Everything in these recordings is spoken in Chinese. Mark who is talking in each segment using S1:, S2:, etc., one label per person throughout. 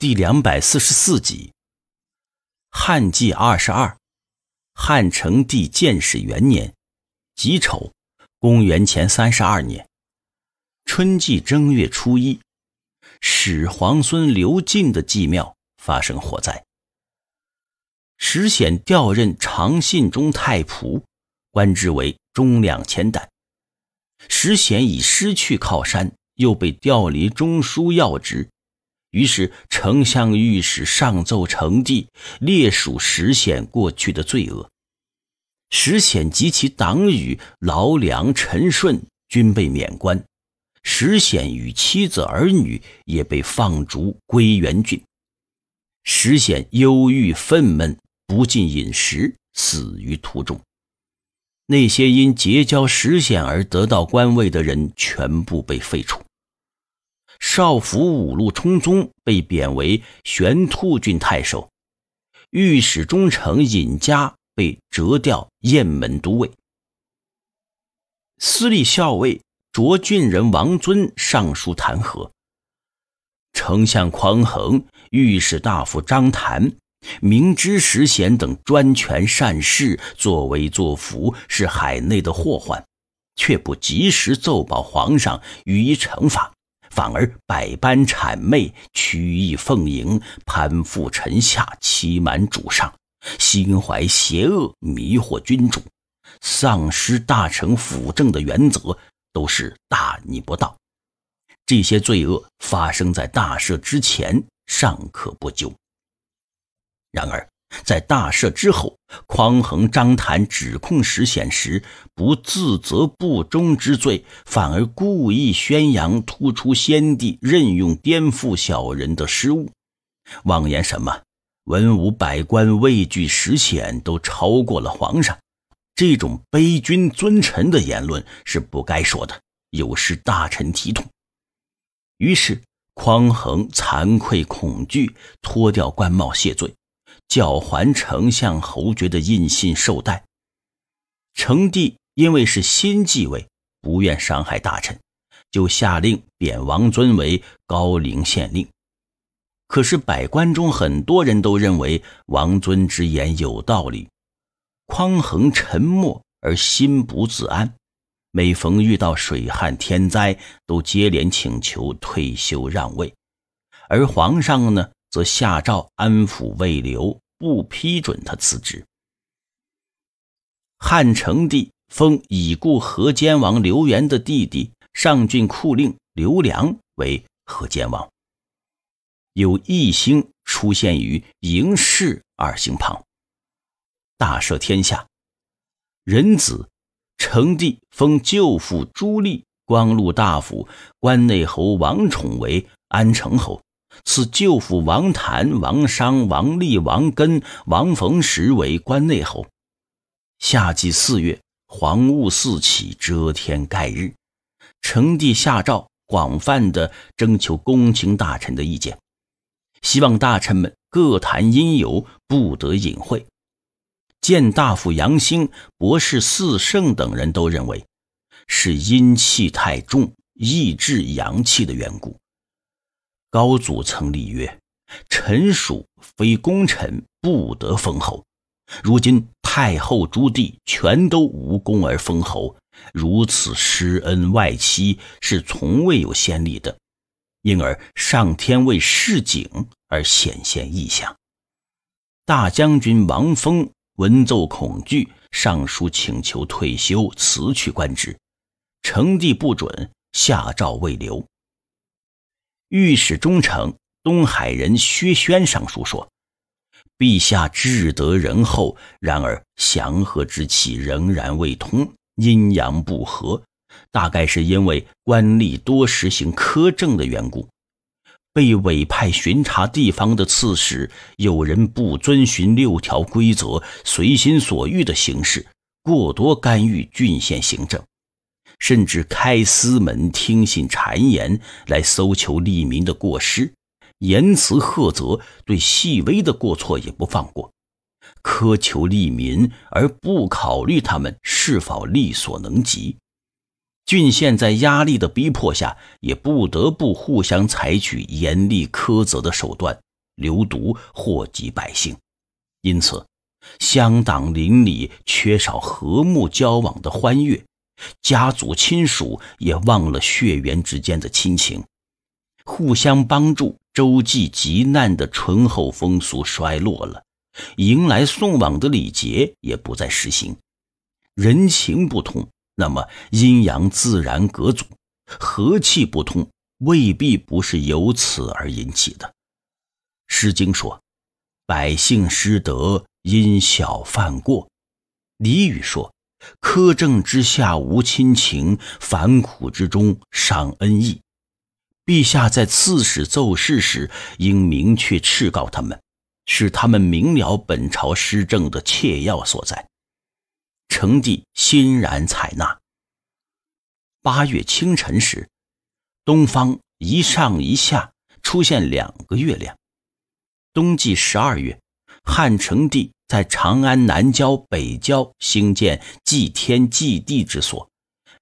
S1: 第两百四十四集。汉纪二十二，汉成帝建始元年，己丑，公元前三十二年，春季正月初一，始皇孙刘进的祭庙发生火灾。石显调任长信中太仆，官职为中两千石。石显已失去靠山，又被调离中枢要职。于是，丞相御史上奏成帝，列数石显过去的罪恶。石显及其党羽劳良、陈顺均被免官，石显与妻子儿女也被放逐归元郡。石显忧郁愤懑，不进饮食，死于途中。那些因结交石显而得到官位的人，全部被废除。少府五路冲宗被贬为玄兔郡太守，御史中丞尹嘉被折调雁门都尉，司隶校尉卓郡人王尊上书弹劾，丞相匡衡、御史大夫张谭、明知石贤等专权善事作威作福，是海内的祸患，却不及时奏报皇上予以惩罚。反而百般谄媚，曲意奉迎，攀附臣下，欺瞒主上，心怀邪恶，迷惑君主，丧失大臣辅政的原则，都是大逆不道。这些罪恶发生在大赦之前，尚可不究。然而，在大赦之后，匡衡、张谈指控石显时，不自责不忠之罪，反而故意宣扬、突出先帝任用颠覆小人的失误，妄言什么文武百官畏惧石显都超过了皇上。这种卑君尊臣的言论是不该说的，有失大臣体统。于是，匡衡惭愧恐惧，脱掉官帽谢罪。叫还丞相侯爵的印信绶带，成帝因为是新继位，不愿伤害大臣，就下令贬王尊为高陵县令。可是百官中很多人都认为王尊之言有道理，匡衡沉默而心不自安，每逢遇到水旱天灾，都接连请求退休让位，而皇上呢，则下诏安抚未留。不批准他辞职。汉成帝封已故河间王刘元的弟弟上郡库令刘良为河间王。有一星出现于嬴氏二星旁，大赦天下。仁子，成帝封舅父朱立光禄大夫、关内侯王宠为安成侯。赐舅父王谭、王商、王立、王根、王逢时为关内侯。夏季四月，黄雾四起，遮天盖日。成帝下诏，广泛的征求公卿大臣的意见，希望大臣们各谈因由，不得隐晦。谏大夫杨兴、博士四圣等人都认为，是阴气太重，抑制阳气的缘故。高祖曾立曰：“臣属非功臣不得封侯。如今太后、朱棣全都无功而封侯，如此施恩外戚是从未有先例的，因而上天为示警而显现异象。大将军王封闻奏恐惧，上书请求退休辞去官职，成帝不准，下诏未留。御史忠诚，东海人薛轩上书说：“陛下至德仁厚，然而祥和之气仍然未通，阴阳不和，大概是因为官吏多实行苛政的缘故。被委派巡查地方的刺史，有人不遵循六条规则，随心所欲的行事，过多干预郡县行政。”甚至开私门听信谗言，来搜求利民的过失，言辞苛责，对细微的过错也不放过，苛求利民而不考虑他们是否力所能及。郡县在压力的逼迫下，也不得不互相采取严厉苛责的手段，流毒祸及百姓，因此乡党邻里缺少和睦交往的欢悦。家族亲属也忘了血缘之间的亲情，互相帮助、周济急难的醇厚风俗衰落了，迎来送往的礼节也不再实行，人情不通，那么阴阳自然隔阻，和气不通，未必不是由此而引起的。《诗经》说：“百姓失德，因小犯过。”《俚语》说。苛政之下无亲情，烦苦之中赏恩义。陛下在刺史奏事时，应明确斥告他们，使他们明了本朝施政的切要所在。成帝欣然采纳。八月清晨时，东方一上一下出现两个月亮。冬季十二月，汉成帝。在长安南郊、北郊兴建祭天、祭地之所，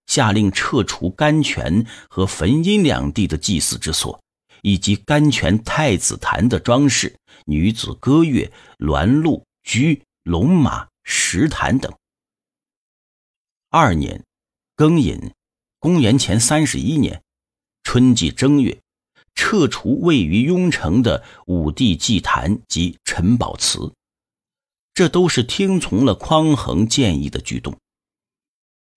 S1: 下令撤除甘泉和汾阴两地的祭祀之所，以及甘泉太子坛的装饰、女子歌乐、鸾鹿居、龙马石坛等。二年，庚寅，公元前三十一年，春季正月，撤除位于雍城的武帝祭坛及陈宝祠。这都是听从了匡衡建议的举动。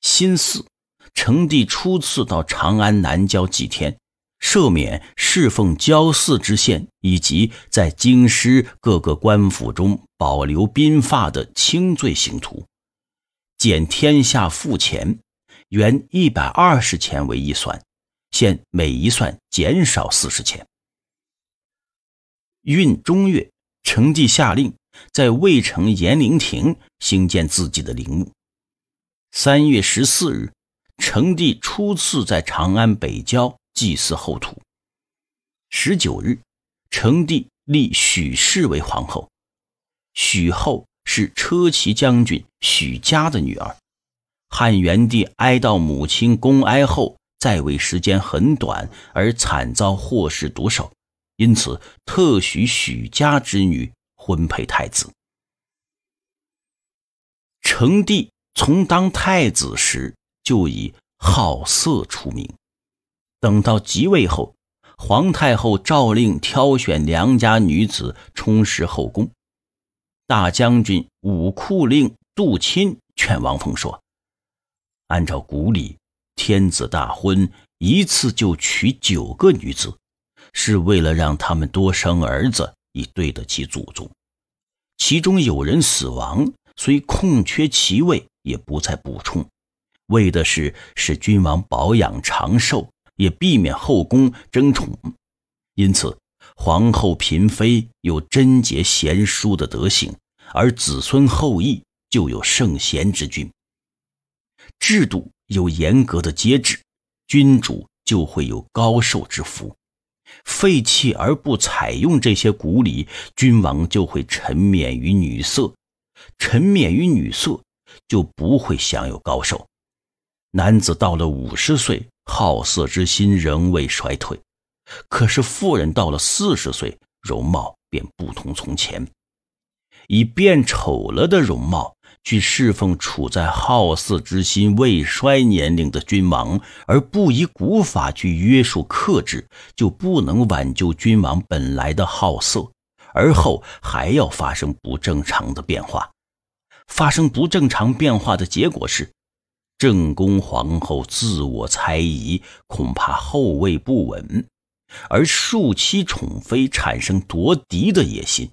S1: 辛巳，成帝初次到长安南郊祭天，赦免侍奉郊祀之县以及在京师各个官府中保留兵发的轻罪刑徒，减天下赋钱，原一百二十钱为一算，现每一算减少四十钱。运中月，成帝下令。在渭城延陵亭兴建自己的陵墓。三月十四日，成帝初次在长安北郊祭祀后土。十九日，成帝立许氏为皇后。许后是车骑将军许嘉的女儿。汉元帝哀悼母亲，公哀后在位时间很短，而惨遭霍氏毒手，因此特许许家之女。婚配太子。成帝从当太子时就以好色出名，等到即位后，皇太后诏令挑选良家女子充实后宫。大将军武库令杜钦劝王凤说：“按照古礼，天子大婚一次就娶九个女子，是为了让他们多生儿子。”以对得起祖宗，其中有人死亡，虽空缺其位，也不再补充，为的是使君王保养长寿，也避免后宫争宠。因此，皇后、嫔妃有贞洁贤淑的德行，而子孙后裔就有圣贤之君。制度有严格的节制，君主就会有高寿之福。废弃而不采用这些古礼，君王就会沉湎于女色；沉湎于女色，就不会享有高寿。男子到了五十岁，好色之心仍未衰退；可是妇人到了四十岁，容貌便不同从前。以变丑了的容貌。去侍奉处在好色之心未衰年龄的君王，而不以古法去约束克制，就不能挽救君王本来的好色，而后还要发生不正常的变化。发生不正常变化的结果是，正宫皇后自我猜疑，恐怕后位不稳，而庶妻宠妃产生夺嫡的野心。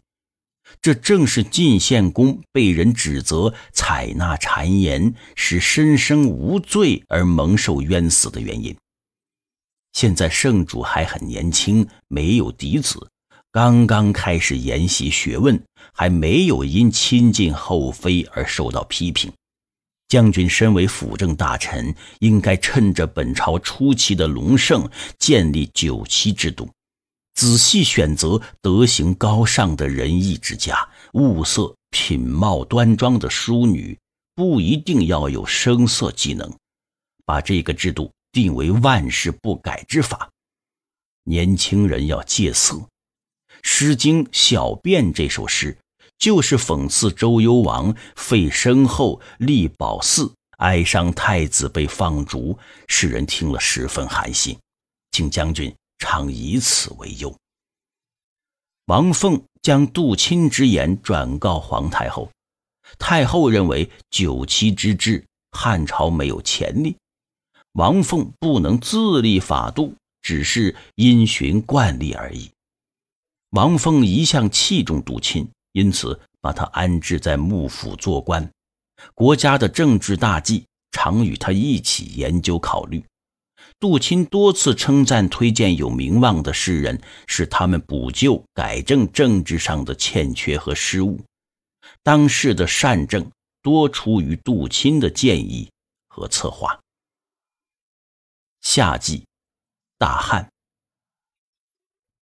S1: 这正是晋献公被人指责采纳谗言，使申生无罪而蒙受冤死的原因。现在圣主还很年轻，没有嫡子，刚刚开始研习学问，还没有因亲近后妃而受到批评。将军身为辅政大臣，应该趁着本朝初期的隆盛，建立九七制度。仔细选择德行高尚的仁义之家，物色品貌端庄的淑女，不一定要有声色技能。把这个制度定为万世不改之法。年轻人要戒色，《诗经·小便》这首诗就是讽刺周幽王废身后立褒姒，哀伤太子被放逐，使人听了十分寒心。请将军。常以此为忧。王凤将杜钦之言转告皇太后，太后认为九七之治，汉朝没有潜力。王凤不能自立法度，只是因循惯例而已。王凤一向器重杜钦，因此把他安置在幕府做官，国家的政治大计常与他一起研究考虑。杜钦多次称赞、推荐有名望的诗人，使他们补救、改正政治上的欠缺和失误。当时的善政多出于杜钦的建议和策划。夏季，大旱。